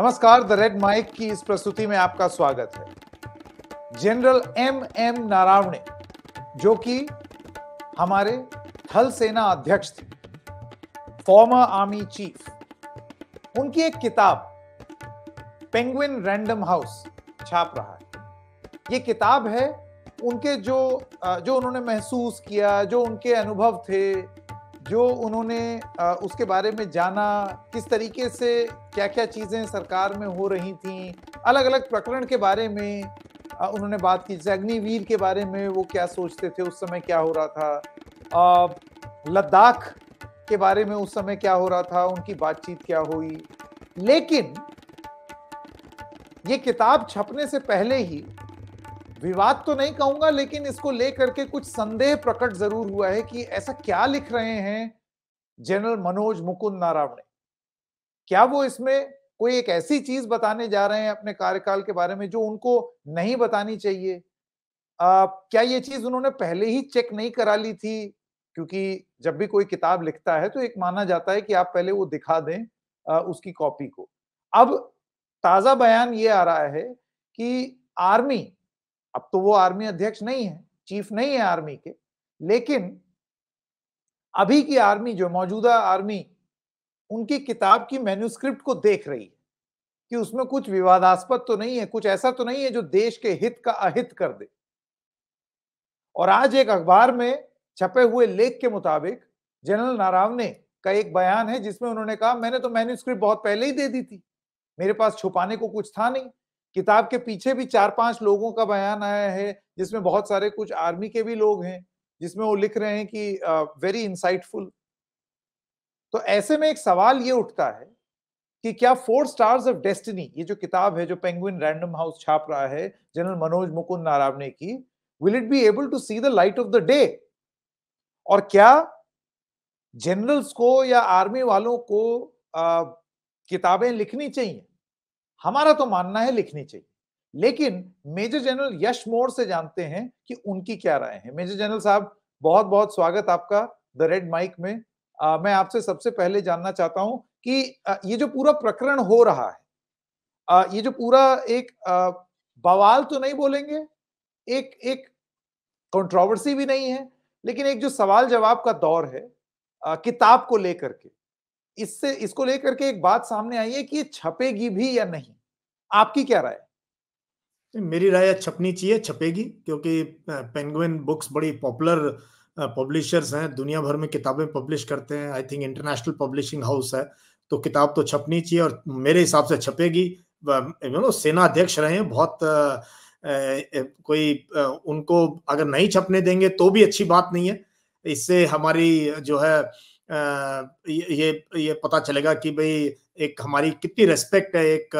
नमस्कार the red mic की इस प्रस्तुति में आपका स्वागत है जनरल एम एम नारावणे जो कि हमारे थल सेना अध्यक्ष थे फॉर्मर आर्मी चीफ उनकी एक किताब पेंगुइन रैंडम हाउस छाप रहा है ये किताब है उनके जो जो उन्होंने महसूस किया जो उनके अनुभव थे जो उन्होंने उसके बारे में जाना किस तरीके से क्या क्या चीज़ें सरकार में हो रही थी अलग अलग प्रकरण के बारे में उन्होंने बात की जैसे अग्निवीर के बारे में वो क्या सोचते थे उस समय क्या हो रहा था लद्दाख के बारे में उस समय क्या हो रहा था उनकी बातचीत क्या हुई लेकिन ये किताब छपने से पहले ही विवाद तो नहीं कहूंगा लेकिन इसको लेकर के कुछ संदेह प्रकट जरूर हुआ है कि ऐसा क्या लिख रहे हैं जनरल मनोज मुकुंद नारावणे क्या वो इसमें कोई एक ऐसी चीज बताने जा रहे हैं अपने कार्यकाल के बारे में जो उनको नहीं बतानी चाहिए आ, क्या ये चीज उन्होंने पहले ही चेक नहीं करा ली थी क्योंकि जब भी कोई किताब लिखता है तो एक माना जाता है कि आप पहले वो दिखा दें आ, उसकी कॉपी को अब ताजा बयान ये आ रहा है कि आर्मी अब तो वो आर्मी अध्यक्ष नहीं है चीफ नहीं है आर्मी के लेकिन अभी की आर्मी जो मौजूदा आर्मी उनकी किताब की मैन्यूस्क्रिप्ट को देख रही है कि उसमें कुछ विवादास्पद तो नहीं है कुछ ऐसा तो नहीं है जो देश के हित का अहित कर दे और आज एक अखबार में छपे हुए लेख के मुताबिक जनरल नारावने का एक बयान है जिसमें उन्होंने कहा मैंने तो मैन्यूस्क्रिप्ट बहुत पहले ही दे दी थी मेरे पास छुपाने को कुछ था नहीं किताब के पीछे भी चार पांच लोगों का बयान आया है जिसमें बहुत सारे कुछ आर्मी के भी लोग हैं जिसमें वो लिख रहे हैं कि वेरी इंसाइटफुल तो ऐसे में एक सवाल ये उठता है कि क्या फोर स्टार्स ऑफ डेस्टिनी ये जो किताब है जो पेंगुइन रैंडम हाउस छाप रहा है जनरल मनोज मुकुंद नारावने की will it be able to see the light of the day और क्या जनरल्स को या आर्मी वालों को किताबें लिखनी चाहिए हमारा तो मानना है लिखनी चाहिए लेकिन मेजर जनरल यश मोर से जानते हैं कि उनकी क्या राय है मेजर जनरल साहब बहुत बहुत स्वागत आपका द रेड माइक में आ, मैं आपसे सबसे पहले जानना चाहता हूं कि आ, ये जो पूरा प्रकरण हो रहा है आ, ये जो पूरा एक आ, बवाल तो नहीं बोलेंगे एक एक कंट्रोवर्सी भी नहीं है लेकिन एक जो सवाल जवाब का दौर है आ, किताब को लेकर के इससे इसको लेकर के एक बात सामने आई है कि ये छपेगी भी या नहीं आपकी क्या राय मेरी राय छपनी चाहिए छपेगी क्योंकि पेंगुइन बुक्स बड़ी पॉपुलर पब्लिशर्स हैं दुनिया भर में किताबें पब्लिश करते हैं I think international publishing house है तो किताब तो छपनी चाहिए और मेरे हिसाब से छपेगी यू नो सेना अध्यक्ष रहे हैं बहुत आ, ए, कोई आ, उनको अगर नहीं छपने देंगे तो भी अच्छी बात नहीं है इससे हमारी जो है ये ये पता चलेगा कि भाई एक हमारी कितनी रेस्पेक्ट है एक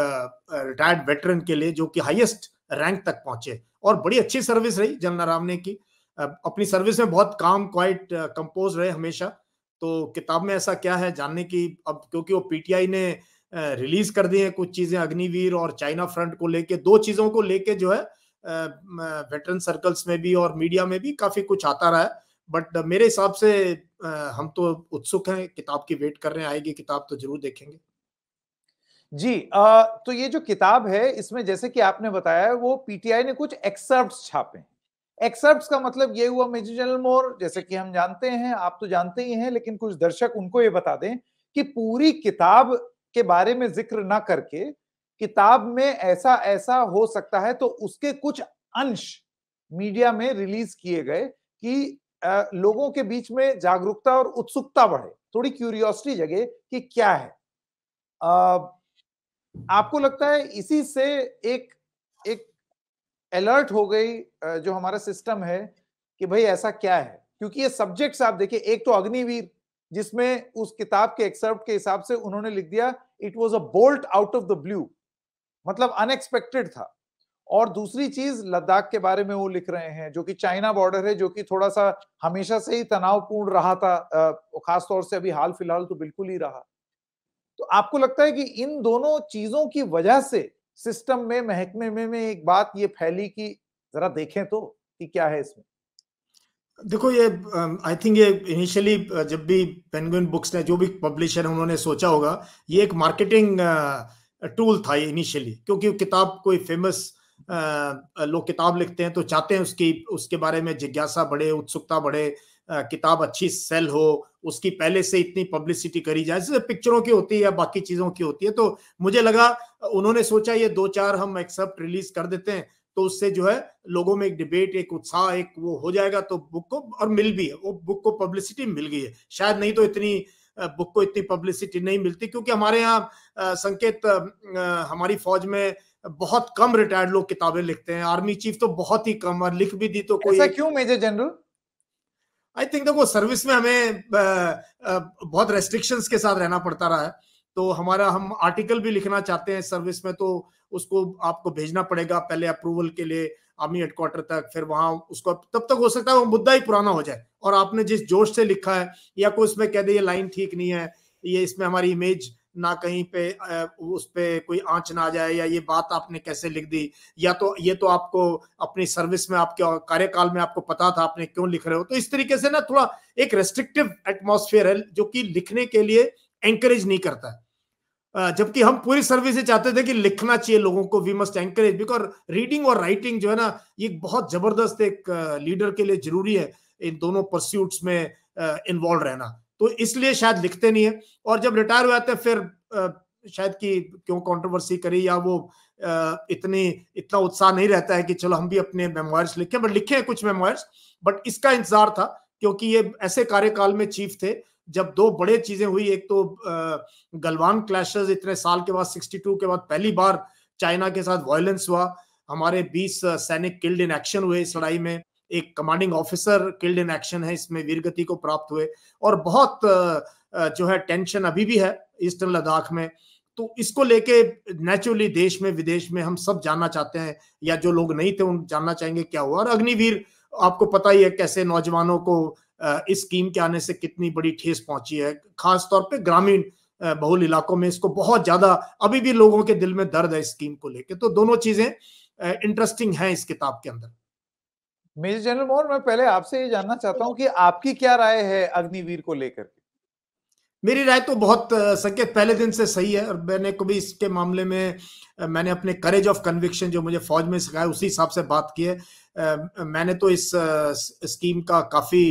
रिटायर्ड वेटरन के लिए जो कि हाईएस्ट रैंक तक पहुंचे और बड़ी अच्छी सर्विस रही जमना राम ने की अपनी सर्विस में बहुत काम क्वाइट कंपोज रहे हमेशा तो किताब में ऐसा क्या है जानने की अब क्योंकि वो पीटीआई ने रिलीज कर दी है कुछ चीजें अग्निवीर और चाइना फ्रंट को लेके दो चीजों को लेके जो है वेटरन सर्कल्स में भी और मीडिया में भी काफी कुछ आता रहा है बट uh, मेरे हिसाब से हम तो उत्सुक हैं किताब की वेट कर रहे हैं आएगी किताब तो जरूर देखेंगे जी आ, तो ये जो किताब है इसमें जैसे कि आपने बताया वो पीटीआई ने कुछ एक्सर्प्ट छापे एक्सर्प्ट का मतलब ये हुआ मेजर जनरल मोर जैसे कि हम जानते हैं आप तो जानते ही हैं लेकिन कुछ दर्शक उनको ये बता दें कि पूरी किताब के बारे में जिक्र ना करके किताब में ऐसा ऐसा हो सकता है तो उसके कुछ अंश मीडिया में रिलीज किए गए कि लोगों के बीच में जागरूकता और उत्सुकता बढ़े थोड़ी क्यूरियोसिटी जगे कि क्या है आपको लगता है इसी से एक एक अलर्ट हो गई जो हमारा सिस्टम है कि भाई ऐसा क्या है क्योंकि ये सब्जेक्ट्स आप देखिए एक तो अग्निवीर जिसमें उस किताब के एक्सर्प्ट के हिसाब से उन्होंने लिख दिया it was a bolt out of the blue मतलब अनएक्सपेक्टेड था और दूसरी चीज लद्दाख के बारे में वो लिख रहे हैं जो कि चाइना बॉर्डर है जो कि थोड़ा सा हमेशा से ही तनावपूर्ण रहा था खासतौर से अभी हाल फिलहाल तो बिल्कुल ही रहा तो आपको लगता है कि इन दोनों चीजों की वजह से सिस्टम में महकमे में, में एक बात ये फैली कि जरा देखें तो कि क्या है इसमें देखो ये आई थिंक ये इनिशियली जब भी पेंगुइन बुक्स ने जो भी पब्लिशर उन्होंने सोचा होगा ये एक मार्केटिंग टूल था ये इनिशियली क्योंकि किताब कोई फेमस लोग किताब लिखते हैं तो चाहते हैं उसकी उसके बारे में जिज्ञासा बढ़े उत्सुकता बढ़े किताब अच्छी सेल हो उसकी पहले से इतनी पब्लिसिटी करी जाए जैसे पिक्चरों की होती है या बाकी चीजों की होती है तो मुझे लगा उन्होंने सोचा ये दो चार हम एक्सेप्ट रिलीज कर देते हैं तो उससे जो है लोगों में एक डिबेट एक उत्साह एक वो हो जाएगा तो बुक को और मिल भी है वो बुक को पब्लिसिटी मिल गई है शायद नहीं तो इतनी बुक को इतनी पब्लिसिटी नहीं मिलती क्योंकि हमारे यहाँ संकेत हमारी फौज में बहुत कम रिटायर्ड लोग किताबें लिखते हैं आर्मी चीफ तो बहुत ही कम और लिख भी दी तो कोई ऐसा क्यों मेजर जनरल आई थिंक देखो सर्विस में हमें बहुत रेस्ट्रिक्शंस के साथ रहना पड़ता रहा है तो हमारा हम आर्टिकल भी लिखना चाहते हैं सर्विस में तो उसको आपको भेजना पड़ेगा पहले अप्रूवल के लिए आर्मी हेडक्वार्टर तक फिर वहां उसको तब तक हो सकता है वो मुद्दा ही पुराना हो जाए और आपने जिस जोश से लिखा है या कोई उसमें कह दे ये लाइन ठीक नहीं है ये इसमें हमारी इमेज ना कहीं पे उस पर कोई आंच ना आ जाए या ये बात आपने कैसे लिख दी या तो ये तो आपको अपनी सर्विस में आपके कार्यकाल में आपको पता था आपने क्यों लिख रहे हो तो इस तरीके से ना थोड़ा एक रेस्ट्रिक्टिव एटमोसफियर है जो कि लिखने के लिए एंकरेज नहीं करता जबकि हम पूरी सर्विस से चाहते थे कि लिखना चाहिए लोगों को we must encourage because reading और राइटिंग जो है ना ये बहुत जबरदस्त एक लीडर के लिए जरूरी है इन दोनों परस्यूट्स में इन्वॉल्व रहना तो इसलिए शायद लिखते नहीं है और जब रिटायर हो जाते फिर शायद कि क्यों कंट्रोवर्सी करी या वो इतनी इतना उत्साह नहीं रहता है कि चलो हम भी अपने मेमोयर्स लिखें बट लिखे हैं कुछ मेमोयर्स बट इसका इंतजार था क्योंकि ये ऐसे कार्यकाल में चीफ थे जब दो बड़े चीजें हुई एक तो गलवान क्लैशेस इतने साल के बाद 62 के बाद पहली बार चाइना के साथ वायलेंस हुआ हमारे 20 सैनिक किल्ड इन एक्शन हुए इस लड़ाई में एक commanding officer killed in action है इसमें वीरगति को प्राप्त हुए और बहुत जो है टेंशन अभी भी है ईस्टर्न लद्दाख में तो इसको लेके नेचुरली देश में विदेश में हम सब जानना चाहते हैं या जो लोग नहीं थे उन जानना चाहेंगे क्या हुआ और अग्निवीर आपको पता ही है कैसे नौजवानों को इस स्कीम के आने से कितनी बड़ी ठेस पहुंची है खासतौर पे ग्रामीण बहुल इलाकों में इसको बहुत ज्यादा अभी भी लोगों के दिल में दर्द है इस स्कीम को लेके तो दोनों चीजें इंटरेस्टिंग है इस किताब के अंदर मेजर जनरल मोहन मैं पहले आपसे ये जानना चाहता हूँ कि आपकी क्या राय है अग्निवीर को लेकर मेरी राय तो बहुत संकेत पहले दिन से सही है और मैंने कभी इसके मामले में मैंने अपने करेज ऑफ कन्विक्शन जो मुझे फौज में सिखाया उसी हिसाब से बात की है मैंने तो इस स्कीम का काफी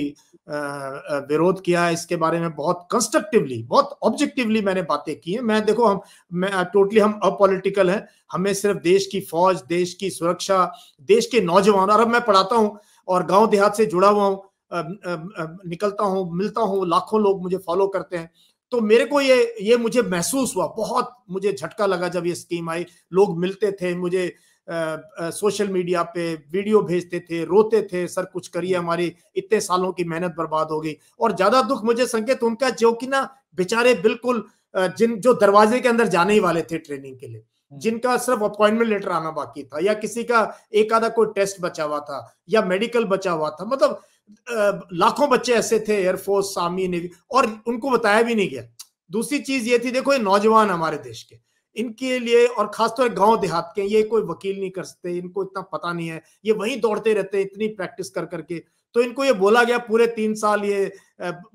विरोध किया है इसके बारे में बहुत कंस्ट्रक्टिवली बहुत ऑब्जेक्टिवली मैंने बातें की हैं मैं देखो हम मैं टोटली हम अपॉलिटिकल हैं हमें सिर्फ देश की फौज देश की सुरक्षा देश के नौजवान और अब मैं पढ़ाता हूँ और गाँव देहात से जुड़ा हुआ हूँ निकलता हूँ मिलता हूँ लाखों लोग मुझे फॉलो करते हैं तो मेरे को ये ये मुझे महसूस हुआ बहुत मुझे झटका लगा जब ये स्कीम आई लोग मिलते थे मुझे सोशल मीडिया पे वीडियो भेजते थे रोते थे सर कुछ करिए हमारी इतने सालों की मेहनत बर्बाद हो गई और ज्यादा दुख मुझे संकेत उनका जो कि ना बेचारे बिल्कुल जिन जो दरवाजे के अंदर जाने ही वाले थे ट्रेनिंग के लिए हम्म। जिनका सिर्फ अपॉइंटमेंट लेटर आना बाकी था या किसी का एक आधा कोई टेस्ट बचा हुआ था या मेडिकल बचा हुआ था मतलब लाखों बच्चे ऐसे थे एयरफोर्स आर्मी नेवी और उनको बताया भी नहीं गया दूसरी चीज ये थी देखो ये नौजवान हमारे देश के इनके लिए और खासतौर तो गांव देहात के ये कोई वकील नहीं कर सकते इनको इतना पता नहीं है ये वहीं दौड़ते रहते हैं इतनी प्रैक्टिस कर करके तो इनको ये बोला गया पूरे तीन साल ये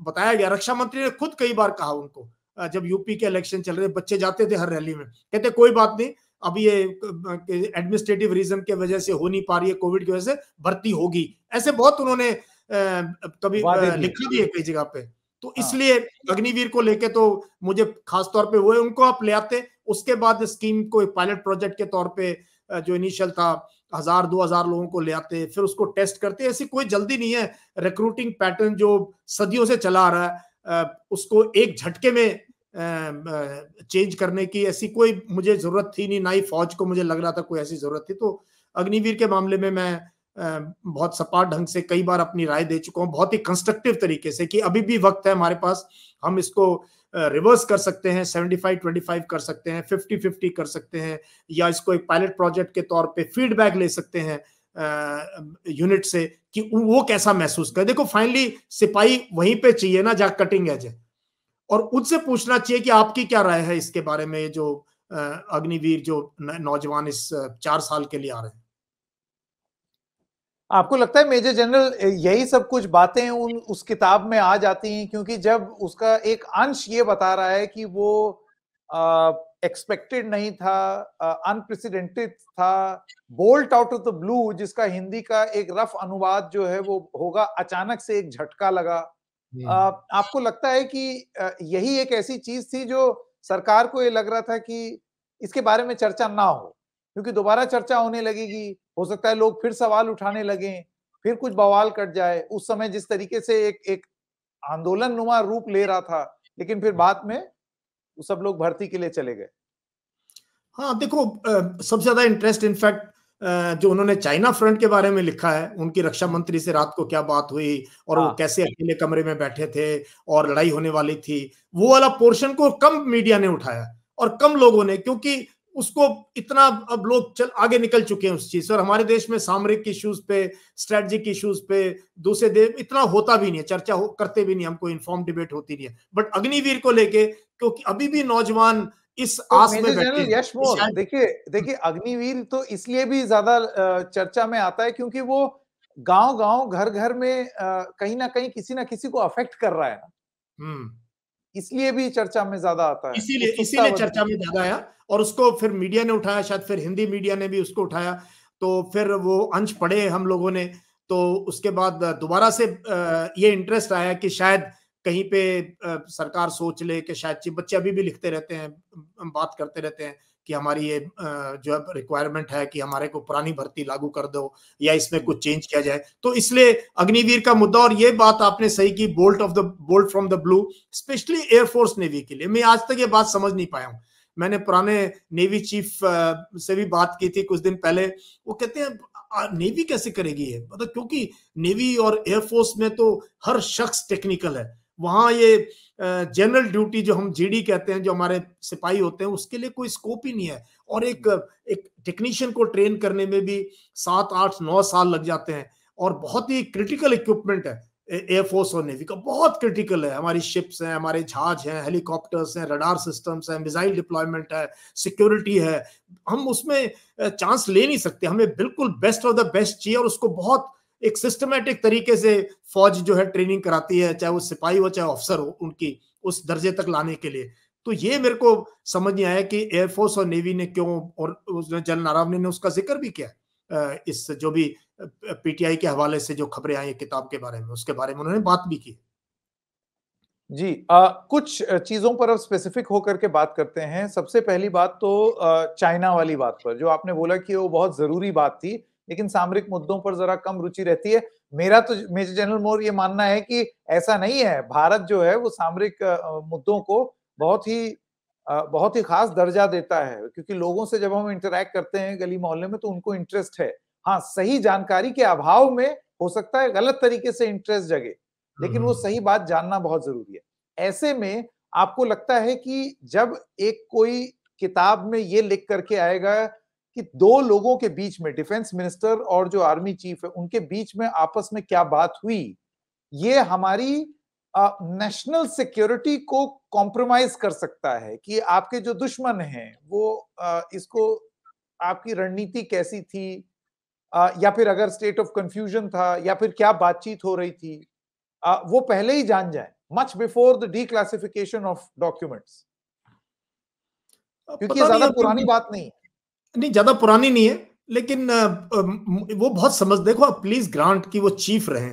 बताया गया रक्षा मंत्री ने खुद कई बार कहा उनको जब यूपी के इलेक्शन चल रहे बच्चे जाते थे हर रैली में कहते कोई बात नहीं अब ये एडमिनिस्ट्रेटिव रीजन के वजह से हो नहीं पा रही है कोविड की वजह से भर्ती होगी ऐसे बहुत उन्होंने कभी लिखा भी है कई जगह पे तो हाँ। इसलिए अग्निवीर को लेके तो मुझे खास तौर पे हुए उनको आप ले आते उसके बाद स्कीम को पायलट प्रोजेक्ट के तौर पे जो इनिशियल था हजार दो हजार लोगों को ले आते फिर उसको टेस्ट करते ऐसी कोई जल्दी नहीं है रिक्रूटिंग पैटर्न जो सदियों से चला आ रहा है उसको एक झटके में चेंज करने की ऐसी कोई मुझे जरूरत थी नहीं ना ही फौज को मुझे लग रहा था कोई ऐसी जरूरत थी तो अग्निवीर के मामले में मैं बहुत सपाट ढंग से कई बार अपनी राय दे चुका हूँ बहुत ही कंस्ट्रक्टिव तरीके से कि अभी भी वक्त है हमारे पास हम इसको रिवर्स कर सकते हैं 75 25 कर सकते हैं 50 50 कर सकते हैं या इसको एक पायलट प्रोजेक्ट के तौर पे फीडबैक ले सकते हैं यूनिट से कि वो कैसा महसूस करे देखो फाइनली सिपाही वहीं पे चाहिए ना जहाँ कटिंग एज है और उनसे पूछना चाहिए कि आपकी क्या राय है इसके बारे में जो अग्निवीर जो नौजवान इस चार साल के लिए आ रहे हैं आपको लगता है मेजर जनरल यही सब कुछ बातें उन उस किताब में आ जाती हैं क्योंकि जब उसका एक अंश ये बता रहा है कि वो एक्सपेक्टेड नहीं था अनप्रेसिडेंटेड था bolt out of the blue जिसका हिंदी का एक रफ अनुवाद जो है वो होगा अचानक से एक झटका लगा हम्म। आ, आपको लगता है कि यही एक ऐसी चीज थी जो सरकार को ये लग रहा था कि इसके बारे में चर्चा ना हो क्योंकि दोबारा चर्चा होने लगेगी हो सकता है लोग फिर सवाल उठाने लगे फिर कुछ बवाल कट जाए उस समय जिस तरीके से एक एक आंदोलन नुमा रूप ले रहा था लेकिन फिर बाद में सब लोग भर्ती के लिए चले गए हाँ देखो सबसे ज्यादा इंटरेस्ट इनफैक्ट जो उन्होंने चाइना फ्रंट के बारे में लिखा है उनकी रक्षा मंत्री से रात को क्या बात हुई और हाँ। वो कैसे अकेले कमरे में बैठे थे और लड़ाई होने वाली थी वो वाला पोर्शन को कम मीडिया ने उठाया और कम लोगों ने क्योंकि उसको इतना अब लोग चल आगे निकल चुके हैं उस चीज से और हमारे देश में सामरिक इश्यूज पे स्ट्रेटजिक इश्यूज पे दूसरे देश इतना होता भी नहीं है चर्चा हो, करते भी नहीं हमको इन्फॉर्म डिबेट होती नहीं है बट अग्निवीर को लेके क्योंकि अभी भी नौजवान इस तो आस में बैठे यश देखिए देखिए अग्निवीर तो इसलिए भी ज्यादा चर्चा में आता है क्योंकि वो गांव गांव घर घर में कहीं ना कहीं किसी ना किसी को अफेक्ट कर रहा है हम्म। इसलिए भी चर्चा में ज्यादा आता है इसीलिए इसीलिए चर्चा में ज्यादा आया और उसको फिर मीडिया ने उठाया शायद फिर हिंदी मीडिया ने भी उसको उठाया तो फिर वो अंश पढ़े हम लोगों ने तो उसके बाद दोबारा से ये इंटरेस्ट आया कि शायद कहीं पे सरकार सोच ले कि शायद बच्चे अभी भी लिखते रहते हैं बात करते रहते हैं कि हमारी ये जो है रिक्वायरमेंट है कि हमारे को पुरानी भर्ती लागू कर दो या इसमें कुछ चेंज किया जाए तो इसलिए अग्निवीर का मुद्दा और ये बात आपने सही की bolt of the bolt from the blue specially air force navy के लिए मैं आज तक ये बात समझ नहीं पाया हूँ मैंने पुराने नेवी चीफ से भी बात की थी कुछ दिन पहले वो कहते हैं नेवी कैसे करेगी ये मतलब क्योंकि नेवी और एयरफोर्स में तो हर शख्स टेक्निकल है वहाँ ये जनरल ड्यूटी जो हम जीडी कहते हैं जो हमारे सिपाही होते हैं उसके लिए कोई स्कोप ही नहीं है और एक हम्म। एक टेक्नीशियन को ट्रेन करने में भी सात आठ नौ साल लग जाते हैं और बहुत ही क्रिटिकल इक्विपमेंट है एयरफोर्स और नेवी का बहुत क्रिटिकल है हमारी शिप्स हैं हमारे जहाज हैं हेलीकॉप्टर्स हैं रडार सिस्टम्स हैं मिसाइल डिप्लॉयमेंट है सिक्योरिटी है हम उसमें चांस ले नहीं सकते हमें बिल्कुल बेस्ट ऑफ द बेस्ट चाहिए और उसको बहुत एक सिस्टमेटिक तरीके से फौज जो है ट्रेनिंग कराती है चाहे वो सिपाही हो चाहे ऑफिसर हो उनकी उस दर्जे तक लाने के लिए तो ये मेरे को समझ नहीं आया कि एयरफोर्स और नेवी ने क्यों और जनरल नारावने ने उसका जिक्र भी किया इस जो भी पीटीआई के हवाले से जो खबरें आई किताब के बारे में उसके बारे में उन्होंने बात भी की जी आ, कुछ चीजों पर अब स्पेसिफिक होकर के बात करते हैं सबसे पहली बात तो चाइना वाली बात पर जो आपने बोला कि वो बहुत जरूरी बात थी लेकिन सामरिक मुद्दों पर जरा कम रुचि रहती है मेरा तो मेजर जनरल मोर ये मानना है कि ऐसा नहीं है भारत जो है वो सामरिक मुद्दों को बहुत ही बहुत ही खास दर्जा देता है क्योंकि लोगों से जब हम इंटरेक्ट करते हैं गली मोहल्ले में तो उनको इंटरेस्ट है हाँ सही जानकारी के अभाव में हो सकता है गलत तरीके से इंटरेस्ट जगे लेकिन वो हम्म। सही बात जानना बहुत जरूरी है ऐसे में आपको लगता है कि जब एक कोई किताब में ये लिख करके आएगा कि दो लोगों के बीच में डिफेंस मिनिस्टर और जो आर्मी चीफ है उनके बीच में आपस में क्या बात हुई ये हमारी नेशनल सिक्योरिटी को कॉम्प्रोमाइज कर सकता है कि आपके जो दुश्मन हैं वो आ, इसको आपकी रणनीति कैसी थी आ, या फिर अगर स्टेट ऑफ कंफ्यूजन था या फिर क्या बातचीत हो रही थी आ, वो पहले ही जान जाए much before the declassification of documents क्योंकि ज्यादा पुरानी बात नहीं है नहीं ज्यादा पुरानी नहीं है लेकिन वो बहुत समझ देखो आप प्लीज ग्रांट की वो चीफ रहे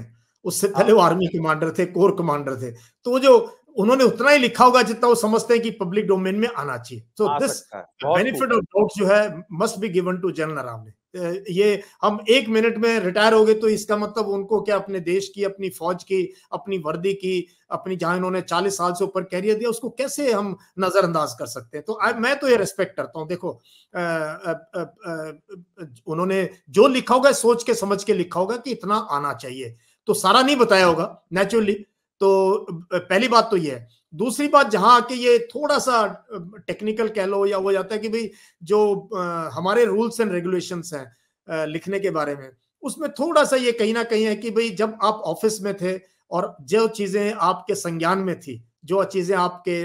उससे हाँ। पहले वो आर्मी कमांडर थे कोर कमांडर थे तो जो उन्होंने उतना ही लिखा होगा जितना वो समझते हैं कि पब्लिक डोमेन में आना चाहिए so this benefit of doubt जो है must be given to general आराम ये हम एक मिनट में रिटायर हो गए तो इसका मतलब उनको क्या अपने देश की अपनी फौज की अपनी वर्दी की अपनी जहां इन्होंने चालीस साल से ऊपर कैरियर दिया उसको कैसे हम नजरअंदाज कर सकते हैं तो आ, मैं तो ये रेस्पेक्ट करता हूं देखो आ, आ, आ, आ, उन्होंने जो लिखा होगा सोच के समझ के लिखा होगा कि इतना आना चाहिए तो सारा नहीं बताया होगा नेचुरली तो पहली बात तो ये है दूसरी बात जहां आके ये थोड़ा सा टेक्निकल कह लो या वो जाता है कि भाई जो हमारे रूल्स एंड रेगुलेशंस हैं लिखने के बारे में उसमें थोड़ा सा ये कहीं ना कहीं है कि भाई जब आप ऑफिस में थे और जो चीजें आपके संज्ञान में थी जो चीजें आपके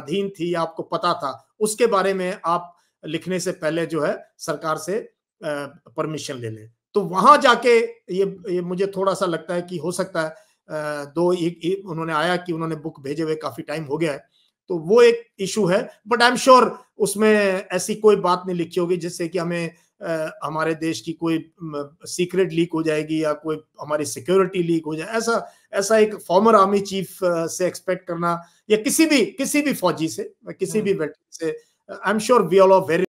अधीन थी या आपको पता था उसके बारे में आप लिखने से पहले जो है सरकार से परमिशन ले लें तो वहां जाके ये ये मुझे थोड़ा सा लगता है कि हो सकता है दो एक, एक उन्होंने आया कि उन्होंने बुक भेजे हुए काफी टाइम हो गया है तो वो एक इशू है बट आई एम श्योर उसमें ऐसी कोई बात नहीं लिखी होगी जिससे कि हमें आ, हमारे देश की कोई सीक्रेट लीक हो जाएगी या कोई हमारी सिक्योरिटी लीक हो जाए ऐसा ऐसा एक फॉर्मर आर्मी चीफ से एक्सपेक्ट करना या किसी भी किसी भी फौजी से किसी हम्म। भी वेटरन से I am sure we all are very